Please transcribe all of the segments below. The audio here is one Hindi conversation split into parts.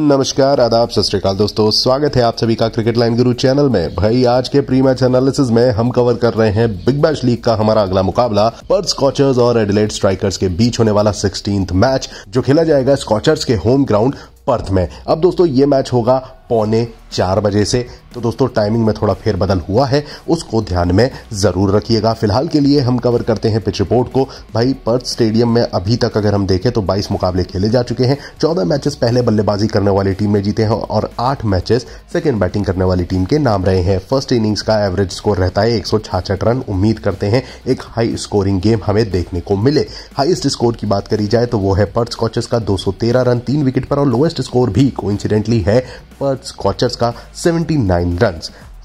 नमस्कार आदाब सत दोस्तों स्वागत है आप सभी का क्रिकेट लाइन गुरु चैनल में भाई आज के प्री मैच एनालिसिस में हम कवर कर रहे हैं बिग बैश लीग का हमारा अगला मुकाबला पर्थ स्कॉचर्स और एडिलेड स्ट्राइकर्स के बीच होने वाला सिक्सटींथ मैच जो खेला जाएगा स्कॉचर्स के होम ग्राउंड पर्थ में अब दोस्तों ये मैच होगा पौने चार बजे से तो दोस्तों टाइमिंग में थोड़ा बदल हुआ है उसको ध्यान में ज़रूर रखिएगा फिलहाल के लिए हम कवर करते हैं पिच रिपोर्ट को भाई पर्थ स्टेडियम में अभी तक अगर हम देखें तो 22 मुकाबले खेले जा चुके हैं 14 मैचेस पहले बल्लेबाजी करने वाली टीम में जीते हैं और आठ मैचेस सेकेंड बैटिंग करने वाली टीम के नाम रहे हैं फर्स्ट इनिंग्स का एवरेज स्कोर रहता है एक रन उम्मीद करते हैं एक हाई स्कोरिंग गेम हमें देखने को मिले हाइस्ट स्कोर की बात करी जाए तो वो है पर्थ स्कॉचेस का दो रन तीन विकेट पर और लोएस्ट बेस्ट स्कोर भी कोइंसिडेंटली है पर्थ स्कॉचर्स का 79 रन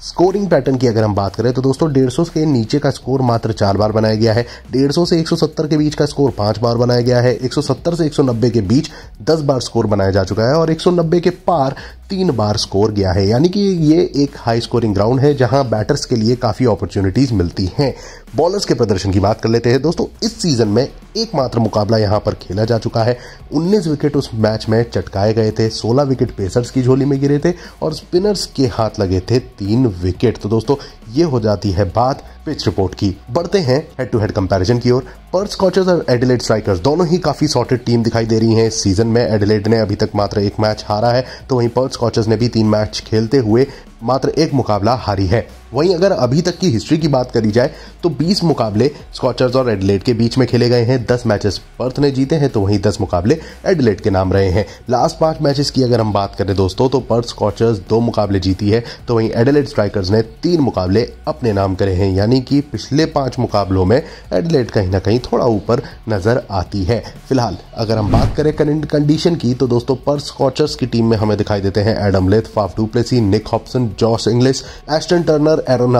स्कोरिंग पैटर्न की अगर हम बात करें तो दोस्तों 150 के नीचे का स्कोर मात्र चार बार बनाया गया है 150 से 170 के बीच का स्कोर पांच बार बनाया गया है 170 से 190 के बीच दस बार स्कोर बनाया जा चुका है और 190 के पार तीन बार स्कोर गया है यानी कि ये एक हाई स्कोरिंग ग्राउंड है जहां बैटर्स के लिए काफ़ी अपॉर्चुनिटीज मिलती हैं बॉलर्स के प्रदर्शन की बात कर लेते हैं दोस्तों इस सीजन में एकमात्र मुकाबला यहां पर खेला जा चुका है 19 विकेट उस मैच में चटकाए गए थे 16 विकेट पेसर्स की झोली में गिरे थे और स्पिनर्स के हाथ लगे थे तीन विकेट तो दोस्तों ये हो जाती है बात पिच रिपोर्ट की बढ़ते हैं हेड टू हेड कंपैरिजन की ओर पर्स स्कॉचर्स और एडिलेड स्ट्राइकर्स दोनों ही काफी सॉर्टेड टीम दिखाई दे रही हैं सीजन में एडिलेड ने अभी तक मात्र एक मैच हारा है तो वहीं पर्थ स्कॉचर्स ने भी तीन मैच खेलते हुए मात्र एक मुकाबला हारी है वहीं अगर अभी तक की हिस्ट्री की बात करी जाए तो 20 मुकाबले स्कॉचर्स और एडलेट के बीच में खेले गए हैं 10 मैचेस पर्थ ने जीते हैं तो वहीं 10 मुकाबले एडलेट के नाम रहे हैं लास्ट पांच मैचेस की अगर हम बात करें दोस्तों तो पर्थ स्कॉचर्स दो मुकाबले जीती है तो वहीं एडलेट स्ट्राइकर्स ने तीन मुकाबले अपने नाम करे हैं यानी कि पिछले पांच मुकाबलों में एडलेट कहीं ना कहीं थोड़ा ऊपर नजर आती है फिलहाल अगर हम बात करें कंडीशन की तो दोस्तों पर्थ स्कॉचर्स की टीम में हमें दिखाई देते हैं Adam Lyth Faf du Plessis Nick Hobson Josh Inglis Ashton Turner Aaron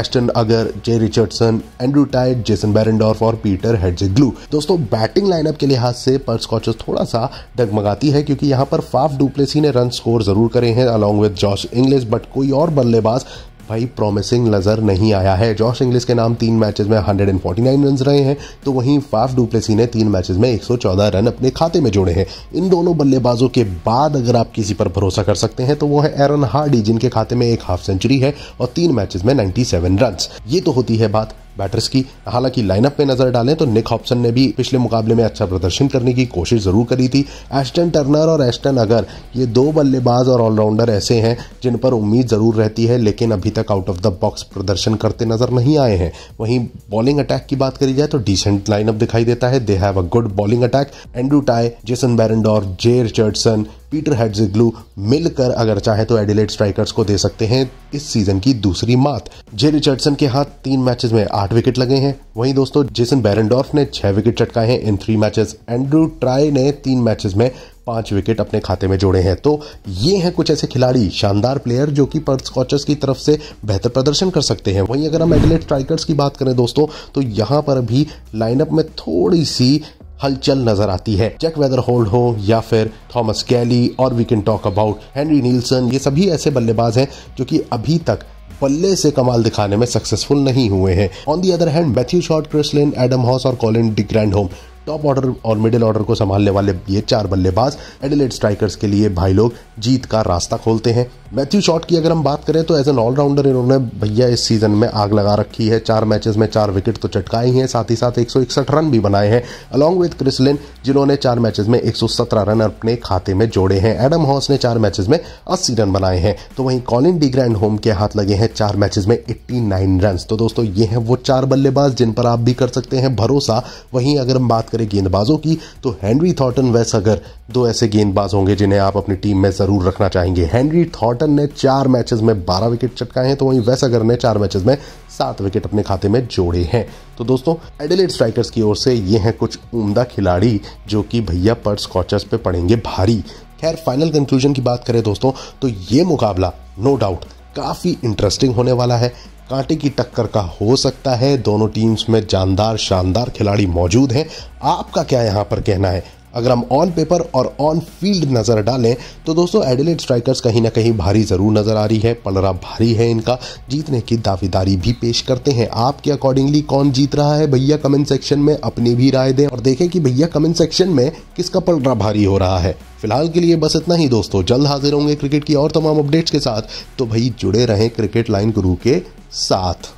Ashton Agar Jhye Richardson Andrew Tye Jason Behrendorff और पीटर हेडजिग्लू दोस्तों बैटिंग लाइनअप के लिहाज से पर्स कॉचर्स थोड़ा सा डगमगाती है क्योंकि यहाँ पर फाफ डुप्लेसी ने रन स्कोर जरूर करे हैं along with Josh Inglis but कोई और बल्लेबाज भाई प्रॉमिसिंग नज़र नहीं आया है जॉश इंग्लिस के नाम तीन मैचेस में 149 रन रहे हैं तो वहीं फाफ डुप्लेसी ने तीन मैचेस में 114 रन अपने खाते में जोड़े हैं इन दोनों बल्लेबाजों के बाद अगर आप किसी पर भरोसा कर सकते हैं तो वो है एरन हार्डी जिनके खाते में एक हाफ सेंचुरी है और तीन मैचेस में 97 रन ये तो होती है बात बैटर्स की हालांकि लाइनअप में नजर डालें तो निक हॉपसन ने भी पिछले मुकाबले में अच्छा प्रदर्शन करने की कोशिश जरूर करी थी एस्टन टर्नर और एस्टन अगर ये दो बल्लेबाज और ऑलराउंडर ऐसे हैं जिन पर उम्मीद जरूर रहती है लेकिन अभी तक आउट ऑफ द बॉक्स प्रदर्शन करते नजर नहीं आए हैं वहीं बॉलिंग अटैक की बात करी जाए तो डिसेंट लाइनअप दिखाई देता है they have a good bowling attack Andrew Tye Jason Behrendorff Jhye Richardson Peter Hatzoglou मिलकर अगर चाहे तो एडिलेट स्ट्राइकर्स को दे सकते हैं इस सीजन की दूसरी मात जे रिचर्डसन के हाथ तीन मैचेस में आठ विकेट लगे हैं वहीं दोस्तों जेसन बैरनडॉर्फ ने छह विकेट चटकाए हैं in three matches Andrew Tye ने तीन मैचेस में पांच विकेट अपने खाते में जोड़े हैं तो ये हैं कुछ ऐसे खिलाड़ी शानदार प्लेयर जो कि पर्थ स्कॉचर्स की तरफ से बेहतर प्रदर्शन कर सकते हैं वहीं अगर हम एडिलेट स्ट्राइकर्स की बात करें दोस्तों तो यहाँ पर भी लाइनअप में थोड़ी सी हलचल नजर आती है जैक वेदर होल्ड हो या फिर थॉमस कैली और we can talk about Henry Nielsen ये सभी ऐसे बल्लेबाज हैं जो कि अभी तक बल्ले से कमाल दिखाने में सक्सेसफुल नहीं हुए हैं on the other hand Matthew Short Chris Lynn Adam Hose और Colin de Grandhomme top order और मिडिल ऑर्डर को संभालने वाले ये चार बल्लेबाज एडिलेट स्ट्राइकर्स के लिए भाई लोग जीत का रास्ता खोलते हैं मैथ्यू शॉट की अगर हम बात करें तो एज एन ऑलराउंडर इन्होंने भैया इस सीजन में आग लगा रखी है चार मैचेस में चार विकेट तो चटकाई हैं साथ ही साथ एक रन भी बनाए हैं अलॉन्ग विद क्रिसलिन जिन्होंने चार मैचेस में एक रन अपने खाते में जोड़े हैं एडम हॉस ने चार मैचेस में अस्सी रन बनाए हैं तो वहीं कॉलिन डी ग्रैंड होम के हाथ लगे हैं चार मैचेस में एट्टी रन तो दोस्तों ये हैं वो चार बल्लेबाज जिन पर आप भी कर सकते हैं भरोसा वहीं अगर हम बात करें करें गेंदबाजों की तो हैंनरी थॉटन व अगर दो ऐसे गेंदबाज होंगे जिन्हें आप अपनी टीम में ज़रूर रखना चाहेंगे हैंनरी थॉटन ने चार मैचेस में बारह विकेट चटकाए हैं तो वहीं अगर ने चार मैचेस में सात विकेट अपने खाते में जोड़े हैं तो दोस्तों एडिलेट स्ट्राइकर्स की ओर से ये हैं कुछ उमदा खिलाड़ी जो कि भैया पर स्कॉचर्स पे पड़ेंगे भारी खैर फाइनल कंक्लूजन की बात करें दोस्तों तो ये मुकाबला नो डाउट काफ़ी इंटरेस्टिंग होने वाला है कांटे की टक्कर का हो सकता है दोनों टीम्स में जानदार शानदार खिलाड़ी मौजूद हैं आपका क्या यहाँ पर कहना है अगर हम ऑन पेपर और ऑन फील्ड नज़र डालें तो दोस्तों एडिलेट स्ट्राइकर्स कहीं ना कहीं भारी ज़रूर नज़र आ रही है पलरा भारी है इनका जीतने की दावेदारी भी पेश करते हैं आपके अकॉर्डिंगली कौन जीत रहा है भैया कमेंट सेक्शन में अपनी भी राय दें और देखें कि भैया कमेंट सेक्शन में किसका पलरा भारी हो रहा है फिलहाल के लिए बस इतना ही दोस्तों जल्द हाजिर होंगे क्रिकेट की और तमाम अपडेट्स के साथ तो भाई जुड़े रहें क्रिकेट लाइन गुरु के साथ